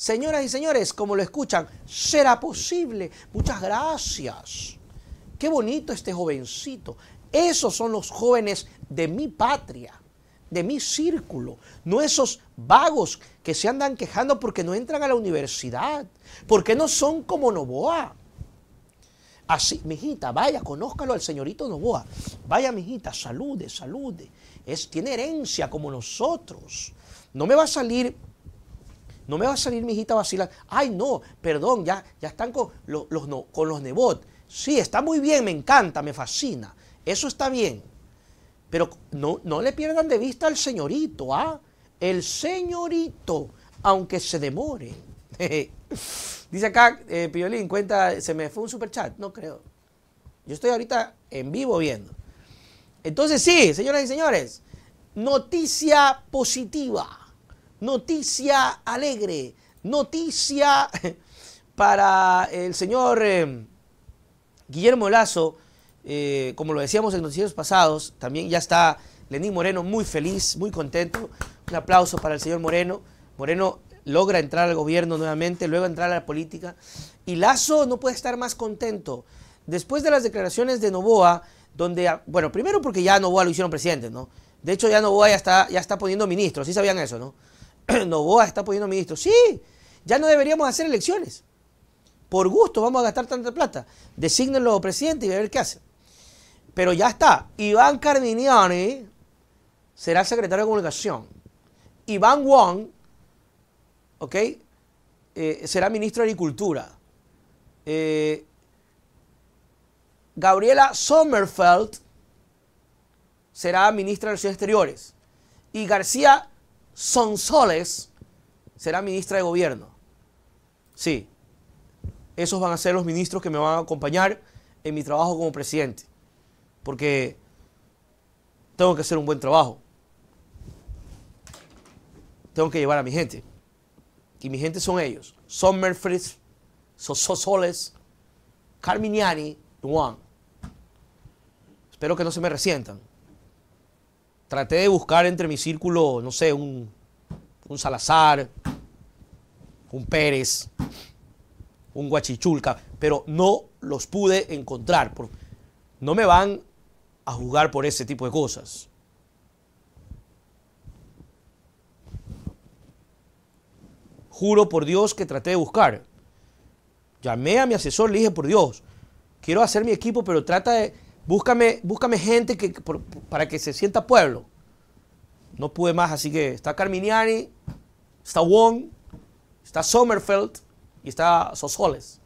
Señoras y señores, como lo escuchan, será posible. Muchas gracias. Qué bonito este jovencito. Esos son los jóvenes de mi patria, de mi círculo, no esos vagos que se andan quejando porque no entran a la universidad, porque no son como Noboa. Así, mijita, vaya, conózcalo al señorito Novoa. Vaya, mijita, salude, salude. Es, tiene herencia como nosotros. No me va a salir no me va a salir mi hijita Ay, no, perdón, ya, ya están con los, con los nebot. Sí, está muy bien, me encanta, me fascina. Eso está bien. Pero no, no le pierdan de vista al señorito, ¿ah? El señorito, aunque se demore. Dice acá, eh, Piolín, cuenta, se me fue un chat, No creo. Yo estoy ahorita en vivo viendo. Entonces sí, señoras y señores, noticia positiva noticia alegre, noticia para el señor eh, Guillermo Lazo, eh, como lo decíamos en noticias pasados, también ya está Lenín Moreno muy feliz, muy contento. Un aplauso para el señor Moreno. Moreno logra entrar al gobierno nuevamente, luego entrar a la política. Y Lazo no puede estar más contento. Después de las declaraciones de Novoa, donde, ah, bueno, primero porque ya Novoa lo hicieron presidente, ¿no? De hecho, ya Novoa ya está, ya está poniendo ministros, sí sabían eso, ¿no? Novoa está poniendo ministro. Sí, ya no deberíamos hacer elecciones. Por gusto vamos a gastar tanta plata. los presidente y a ver qué hacen. Pero ya está. Iván Cardiniani será secretario de comunicación. Iván Wong, ¿ok? Eh, será ministro de Agricultura. Eh, Gabriela Sommerfeld será ministra de Relaciones Exteriores. Y García son Soles será ministra de gobierno. Sí, esos van a ser los ministros que me van a acompañar en mi trabajo como presidente, porque tengo que hacer un buen trabajo. Tengo que llevar a mi gente. Y mi gente son ellos. Son Son Sosoles, Carminiani, Juan. Espero que no se me resientan. Traté de buscar entre mi círculo, no sé, un un Salazar, un Pérez, un Guachichulca, pero no los pude encontrar. No me van a jugar por ese tipo de cosas. Juro por Dios que traté de buscar. Llamé a mi asesor, le dije, por Dios, quiero hacer mi equipo, pero trata de, búscame, búscame gente que, para que se sienta pueblo. No pude más, así que está Carminiani, está Wong, está Sommerfeld y está Sosoles.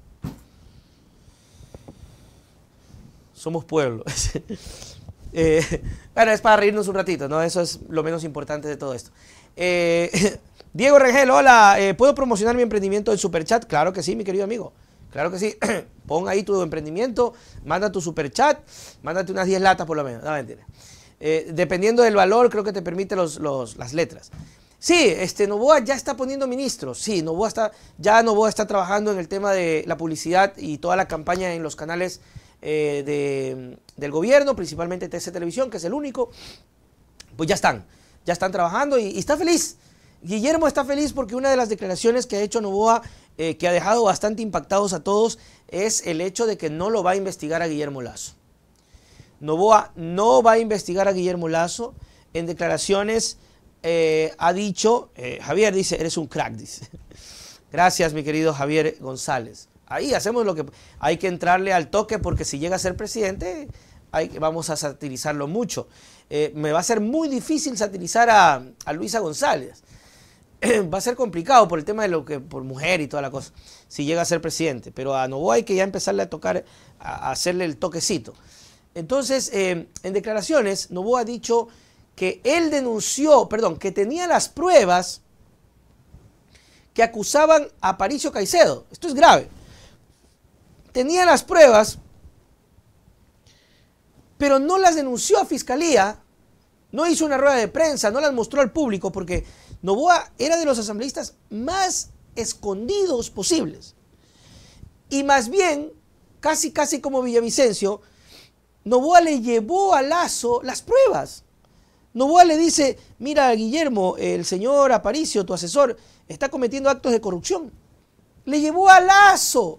Somos pueblo. Eh, bueno, es para reírnos un ratito, ¿no? Eso es lo menos importante de todo esto. Eh, Diego Rangel, hola, eh, ¿puedo promocionar mi emprendimiento en Superchat? Claro que sí, mi querido amigo. Claro que sí. Pon ahí tu emprendimiento, manda tu Superchat, mándate unas 10 latas por lo menos. No, mentira. Eh, dependiendo del valor, creo que te permite las letras. Sí, este, Novoa ya está poniendo ministros. Sí, Novoa está, ya Novoa está trabajando en el tema de la publicidad y toda la campaña en los canales eh, del gobierno, principalmente TC Televisión, que es el único. Pues ya están, ya están trabajando y, está feliz. Guillermo está feliz porque una de las declaraciones que ha hecho Novoa, eh, que ha dejado bastante impactados a todos, es el hecho de que no lo va a investigar a Guillermo Lazo. Novoa no va a investigar a Guillermo Lazo. En declaraciones eh, ha dicho, eh, Javier dice, eres un crack, dice. Gracias, mi querido Javier González. Ahí hacemos lo que hay que entrarle al toque porque si llega a ser presidente, hay, vamos a satirizarlo mucho. Eh, me va a ser muy difícil satirizar a, Luisa González. va a ser complicado por el tema de lo que, por mujer y toda la cosa, si llega a ser presidente. Pero a Novoa hay que ya empezarle a tocar, a hacerle el toquecito. Entonces, eh, en declaraciones, Novoa ha dicho que él denunció, perdón, que tenía las pruebas que acusaban a Paricio Caicedo. Esto es grave. Tenía las pruebas, pero no las denunció a fiscalía, no hizo una rueda de prensa, no las mostró al público, porque Novoa era de los asambleístas más escondidos posibles. Y más bien, casi casi como Villavicencio, Novoa le llevó a Lazo las pruebas. Novoa le dice, mira Guillermo, el señor Aparicio, tu asesor, está cometiendo actos de corrupción. Le llevó a Lazo.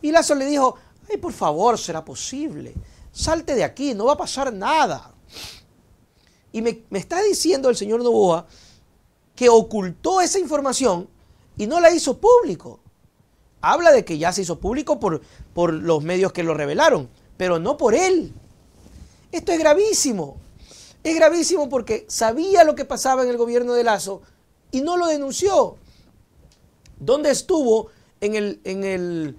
Y Lazo le dijo, ay, por favor, será posible. Salte de aquí, no va a pasar nada. Y me, está diciendo el señor Novoa que ocultó esa información y no la hizo público. Habla de que ya se hizo público por, por los medios que lo revelaron pero no por él. Esto es gravísimo. Es gravísimo porque sabía lo que pasaba en el gobierno de Lazo y no lo denunció. ¿Dónde estuvo en el, en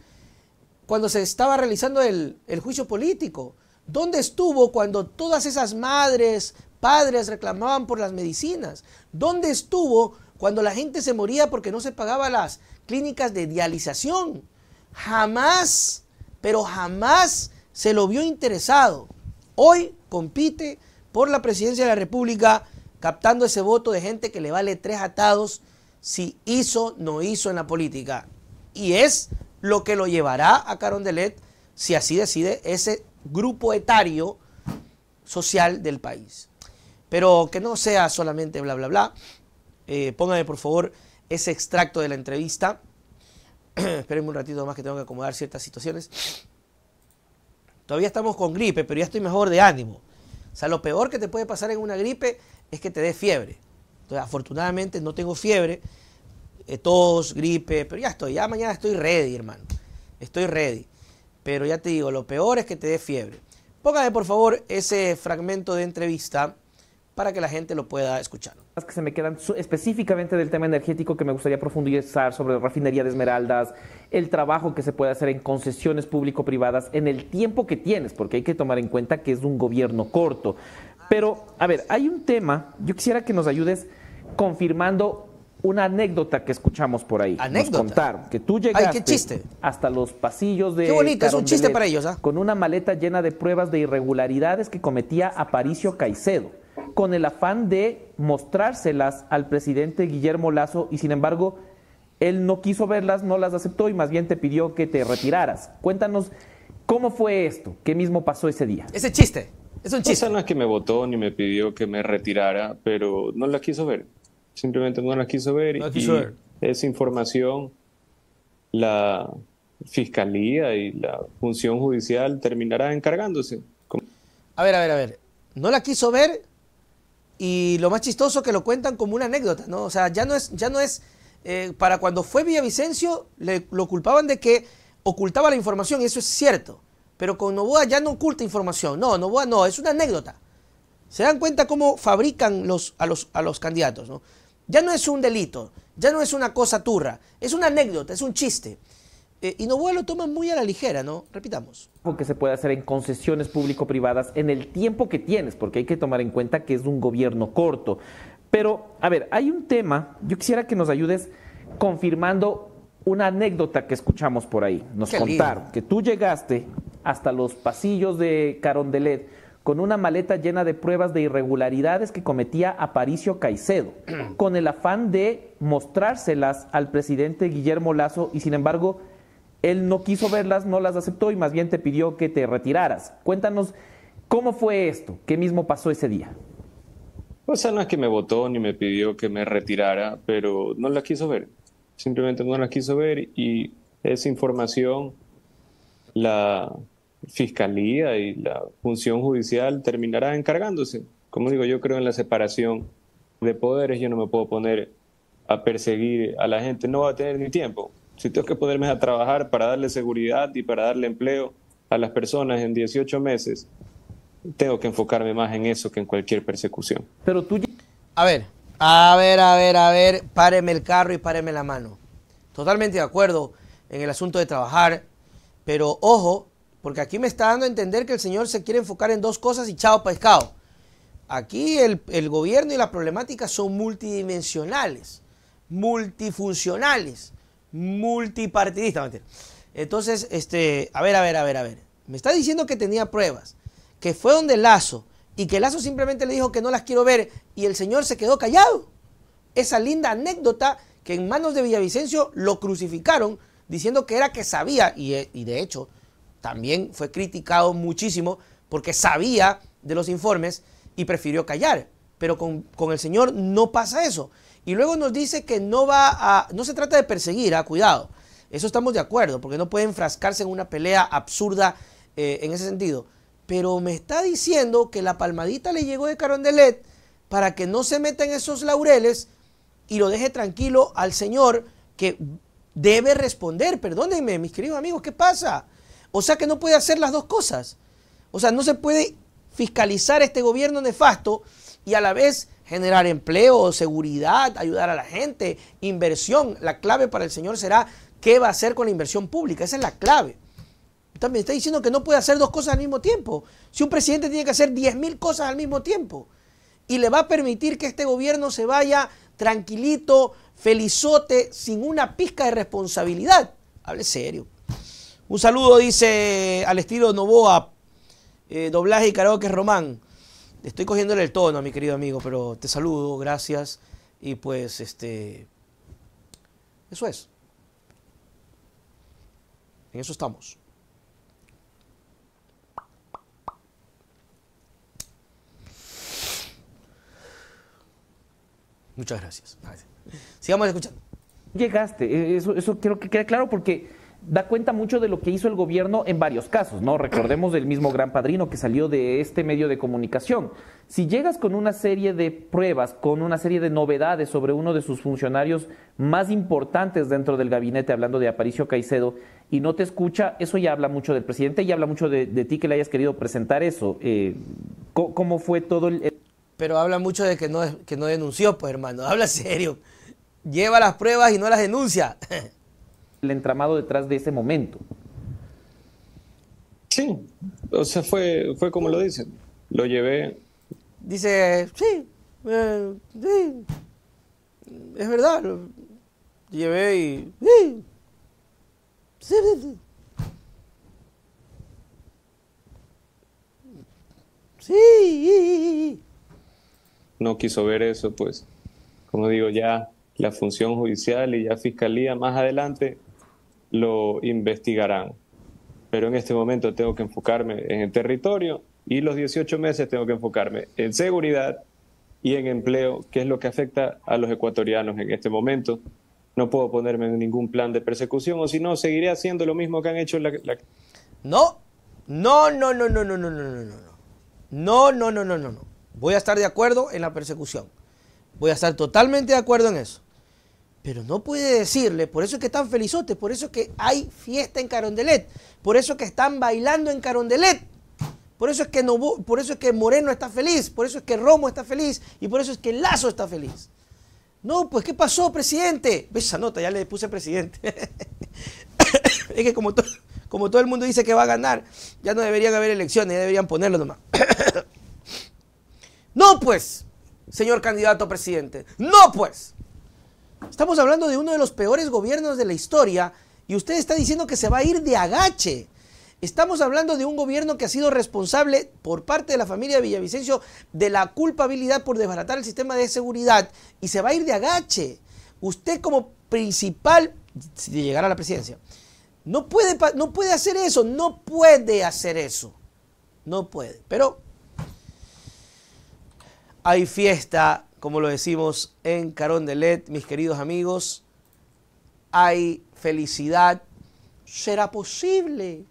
cuando se estaba realizando el, el juicio político? ¿Dónde estuvo cuando todas esas madres, padres reclamaban por las medicinas? ¿Dónde estuvo cuando la gente se moría porque no se pagaba las clínicas de dialización? Jamás, pero jamás se lo vio interesado. Hoy compite por la presidencia de la República captando ese voto de gente que le vale tres atados si hizo, o no hizo en la política. Y es lo que lo llevará a Carondelet si así decide ese grupo etario social del país. Pero que no sea solamente bla, bla, bla. Eh, póngame por favor ese extracto de la entrevista. Espérenme un ratito más que tengo que acomodar ciertas situaciones. Todavía estamos con gripe, pero ya estoy mejor de ánimo. O sea, lo peor que te puede pasar en una gripe es que te dé fiebre. Entonces, afortunadamente no tengo fiebre, eh, tos, gripe, pero ya estoy, ya mañana estoy ready, hermano. Estoy ready. Pero ya te digo, lo peor es que te dé fiebre. Póngame por favor ese fragmento de entrevista para que la gente lo pueda escuchar. Las que se me quedan específicamente del tema energético que me gustaría profundizar sobre refinería de esmeraldas, el trabajo que se puede hacer en concesiones público-privadas en el tiempo que tienes, porque hay que tomar en cuenta que es un gobierno corto. Pero, a ver, hay un tema, yo quisiera que nos ayudes confirmando una anécdota que escuchamos por ahí. ¿Anécdota? Nos contaron que tú llegaste Ay, qué chiste. hasta los pasillos de. Qué bonito, es un chiste para ellos. ¿ah? Con una maleta llena de pruebas de irregularidades que cometía Aparicio Caicedo con el afán de mostrárselas al presidente Guillermo Lazo y sin embargo él no quiso verlas, no las aceptó y más bien te pidió que te retiraras. Cuéntanos cómo fue esto, qué mismo pasó ese día. Ese chiste, es un pues chiste. No es que me votó ni me pidió que me retirara, pero no la quiso ver. Simplemente no la quiso ver. y quiso Esa información, la fiscalía y la función judicial terminará encargándose. A ver, a ver, a ver. No la quiso ver, y lo más chistoso que lo cuentan como una anécdota, ¿no? O sea, ya no es, ya no es, eh, para cuando fue Villavicencio lo culpaban de que ocultaba la información, y eso es cierto. Pero con Novoa ya no oculta información, no, Novoa no, es una anécdota. Se dan cuenta cómo fabrican los, a, los, a los candidatos, ¿no? Ya no es un delito, ya no es una cosa turra, es una anécdota, es un chiste. Eh, y Novoa lo toma muy a la ligera, ¿no? Repitamos. Porque se puede hacer en concesiones público-privadas en el tiempo que tienes, porque hay que tomar en cuenta que es un gobierno corto. Pero, a ver, hay un tema, yo quisiera que nos ayudes confirmando una anécdota que escuchamos por ahí. Nos contaron que tú llegaste hasta los pasillos de Carondelet con una maleta llena de pruebas de irregularidades que cometía Aparicio Caicedo, con el afán de mostrárselas al presidente Guillermo Lazo y sin embargo él no quiso verlas, no las aceptó y más bien te pidió que te retiraras. Cuéntanos cómo fue esto, qué mismo pasó ese día. O sea, no es que me votó ni me pidió que me retirara, pero no la quiso ver. Simplemente no la quiso ver y esa información la fiscalía y la función judicial terminará encargándose. Como digo, yo creo en la separación de poderes, yo no me puedo poner a perseguir a la gente, no va a tener ni tiempo. Si tengo que ponerme a trabajar para darle seguridad y para darle empleo a las personas en 18 meses, tengo que enfocarme más en eso que en cualquier persecución. Pero tú... A ver, a ver, a ver, a ver, páreme el carro y páreme la mano. Totalmente de acuerdo en el asunto de trabajar, pero ojo, porque aquí me está dando a entender que el señor se quiere enfocar en dos cosas y chao pescado. Aquí el, el gobierno y la problemática son multidimensionales, multifuncionales multipartidista. Entonces, este, a ver, a ver, a ver, a ver. Me está diciendo que tenía pruebas, que fue donde Lazo y que Lazo simplemente le dijo que no las quiero ver y el señor se quedó callado. Esa linda anécdota que en manos de Villavicencio lo crucificaron diciendo que era que sabía y eh, de hecho también fue criticado muchísimo porque sabía de los informes y prefirió callar. Pero con, el Señor no pasa eso. Y luego nos dice que no va a, no se trata de perseguir, ah, cuidado. Eso estamos de acuerdo, porque no puede enfrascarse en una pelea absurda eh, en ese sentido. Pero me está diciendo que la palmadita le llegó de Carondelet para que no se meta en esos laureles y lo deje tranquilo al Señor que debe responder. Perdónenme, mis queridos amigos, ¿qué pasa? O sea que no puede hacer las dos cosas. O sea, no se puede fiscalizar este gobierno nefasto y a la vez generar empleo, seguridad, ayudar a la gente, inversión. La clave para el Señor será qué va a hacer con la inversión pública. Esa es la clave. También está diciendo que no puede hacer dos cosas al mismo tiempo. Si un presidente tiene que hacer mil cosas al mismo tiempo y le va a permitir que este gobierno se vaya tranquilito, felizote, sin una pizca de responsabilidad. Hable serio. Un saludo, dice al estilo Novoa, eh, doblaje y karaoke román. Estoy cogiéndole el tono a mi querido amigo, pero te saludo, gracias. Y pues, este. Eso es. En eso estamos. Muchas gracias. Sigamos escuchando. Llegaste, eh, eso, eso quiero que quede claro porque da cuenta mucho de lo que hizo el gobierno en varios casos, ¿no? Recordemos del mismo gran padrino que salió de este medio de comunicación. Si llegas con una serie de pruebas, con una serie de novedades sobre uno de sus funcionarios más importantes dentro del gabinete, hablando de Aparicio Caicedo, y no te escucha, eso ya habla mucho del presidente y habla mucho de, ti que le hayas querido presentar eso. Eh, ¿Cómo fue todo el...? Pero habla mucho de que no, que no denunció, pues hermano, habla serio. Lleva las pruebas y no las denuncia. el entramado detrás de ese momento. Sí, o sea, fue, fue como lo dicen. Lo llevé. Dice, sí, eh, sí, es verdad. Lo llevé y. sí, sí. Sí. No quiso ver eso, pues. Como digo, ya la función judicial y ya fiscalía más adelante lo investigarán. Pero en este momento tengo que enfocarme en el territorio y los 18 meses tengo que enfocarme en seguridad y en empleo, que es lo que afecta a los ecuatorianos en este momento. No puedo ponerme en ningún plan de persecución o si no, seguiré haciendo lo mismo que han hecho la... la... No, no, no, no, no, no, no, no, no, no. No, no, no, no, no, no. Voy a estar de acuerdo en la persecución. Voy a estar totalmente de acuerdo en eso. Pero no puede decirle, por eso es que están felizotes, por eso es que hay fiesta en Carondelet, por eso es que están bailando en Carondelet, por eso es que, no, por eso es que Moreno está feliz, por eso es que Romo está feliz y por eso es que Lazo está feliz. No, pues ¿qué pasó, presidente? esa nota? Ya le puse presidente. es que como, como todo el mundo dice que va a ganar, ya no deberían haber elecciones, ya deberían ponerlo nomás. no, pues, señor candidato a presidente. No, pues. Estamos hablando de uno de los peores gobiernos de la historia y usted está diciendo que se va a ir de agache. Estamos hablando de un gobierno que ha sido responsable por parte de la familia de Villavicencio de la culpabilidad por desbaratar el sistema de seguridad y se va a ir de agache. Usted como principal, si llegara a la presidencia, no puede, no puede hacer eso, no puede hacer eso. No puede. Pero hay fiesta como lo decimos en Carón de Let, mis queridos amigos, hay felicidad. ¿Será posible?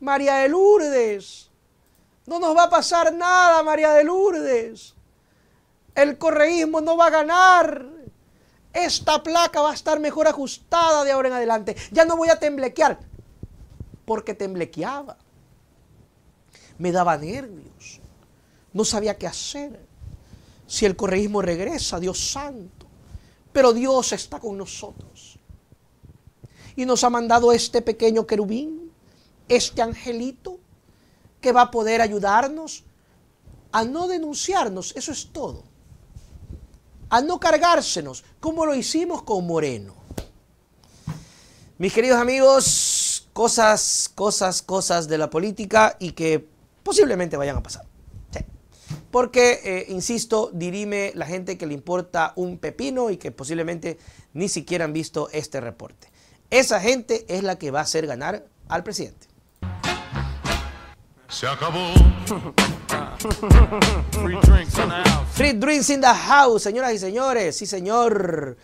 María de Lourdes, no nos va a pasar nada, María de Lourdes. El correísmo no va a ganar. Esta placa va a estar mejor ajustada de ahora en adelante. Ya no voy a temblequear, porque temblequeaba. Me daba nervios. No sabía qué hacer. Si el correísmo regresa, Dios santo. Pero Dios está con nosotros. Y nos ha mandado este pequeño querubín, este angelito, que va a poder ayudarnos a no denunciarnos, eso es todo. A no cargársenos, como lo hicimos con Moreno. Mis queridos amigos, cosas, cosas, cosas de la política y que posiblemente vayan a pasar porque, eh, insisto, dirime la gente que le importa un pepino y que posiblemente ni siquiera han visto este reporte. Esa gente es la que va a hacer ganar al presidente. Se acabó. Free drinks in the house. Free drinks in the house, señoras y señores. Sí, señor.